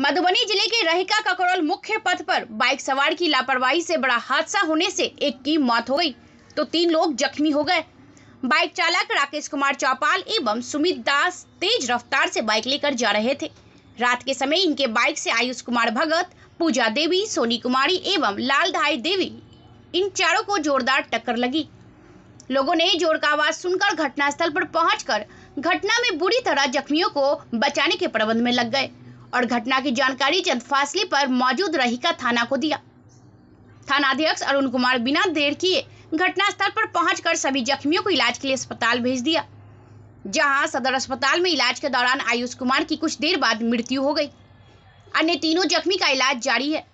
मधुबनी जिले के रहिका ककरौल मुख्य पथ पर बाइक सवार की लापरवाही से बड़ा हादसा होने से एक की मौत हो गई तो तीन लोग जख्मी हो गए बाइक चालक राकेश कुमार चौपाल एवं सुमित दास तेज रफ्तार से बाइक लेकर जा रहे थे रात के समय इनके बाइक से आयुष कुमार भगत पूजा देवी सोनी कुमारी एवं लालधाई देवी इन चारों को जोरदार टक्कर लगी लोगों ने जोर का आवाज सुनकर घटनास्थल पर पहुंचकर घटना में बुरी तरह जख्मियों को बचाने के प्रबंध में लग गए और घटना की जानकारी चंद फासले पर मौजूद रहीका थाना को दिया थानाध्यक्ष अरुण कुमार बिना देर किए घटनास्थल पर पहुंचकर सभी जख्मियों को इलाज के लिए अस्पताल भेज दिया जहां सदर अस्पताल में इलाज के दौरान आयुष कुमार की कुछ देर बाद मृत्यु हो गई अन्य तीनों जख्मी का इलाज जारी है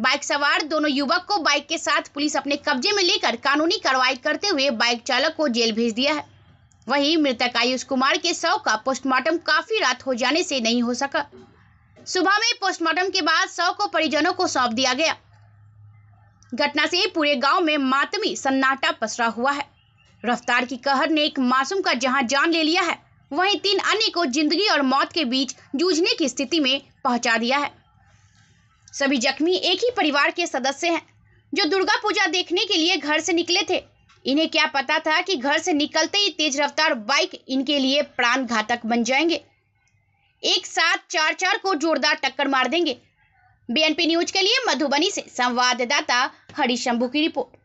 बाइक सवार दोनों युवक को बाइक के साथ पुलिस अपने कब्जे में लेकर कानूनी कार्रवाई करते हुए बाइक चालक को जेल भेज दिया है वहीं मृतक आयुष कुमार के शव का पोस्टमार्टम काफी रात हो जाने से नहीं हो सका सुबह में पोस्टमार्टम के बाद शव को परिजनों को सौंप दिया गया घटना से पूरे गांव में मातमी सन्नाटा पसरा हुआ है रफ्तार की कहर ने एक मासूम का जहां जान ले लिया है वहीं तीन अन्य को जिंदगी और मौत के बीच जूझने की स्थिति में पहुंचा दिया है सभी जख्मी एक ही परिवार के सदस्य हैं जो दुर्गा पूजा देखने के लिए घर से निकले थे इन्हें क्या पता था कि घर से निकलते ही तेज रफ्तार बाइक इनके लिए प्राण घातक बन जाएंगे एक साथ चार चार को जोरदार टक्कर मार देंगे बीएनपी न्यूज के लिए मधुबनी से संवाददाता शंभू की रिपोर्ट